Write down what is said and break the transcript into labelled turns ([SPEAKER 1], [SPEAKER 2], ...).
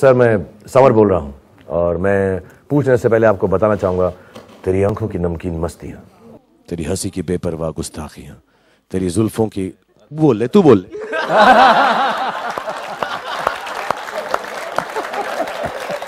[SPEAKER 1] sir मैं summer बोल रहा हूँ और मैं पूछने से पहले आपको बताना चाहूंगा तेरी आंखों की नमकीन मस्तियाँ तेरी हंसी की बेपरवाह गुस्ताखियाँ तेरी जुल्फों की बोल ले तू बोल ले